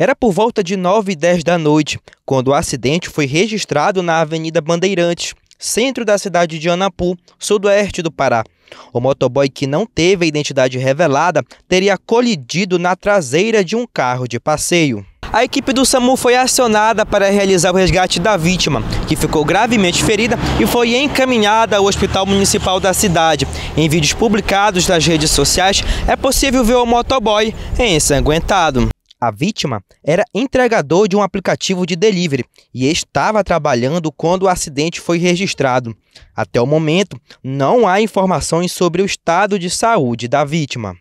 Era por volta de 9 e 10 da noite, quando o acidente foi registrado na Avenida Bandeirantes, centro da cidade de Anapu, sudoeste do Pará. O motoboy que não teve a identidade revelada teria colidido na traseira de um carro de passeio. A equipe do SAMU foi acionada para realizar o resgate da vítima, que ficou gravemente ferida e foi encaminhada ao Hospital Municipal da cidade. Em vídeos publicados nas redes sociais, é possível ver o motoboy ensanguentado. A vítima era entregador de um aplicativo de delivery e estava trabalhando quando o acidente foi registrado. Até o momento, não há informações sobre o estado de saúde da vítima.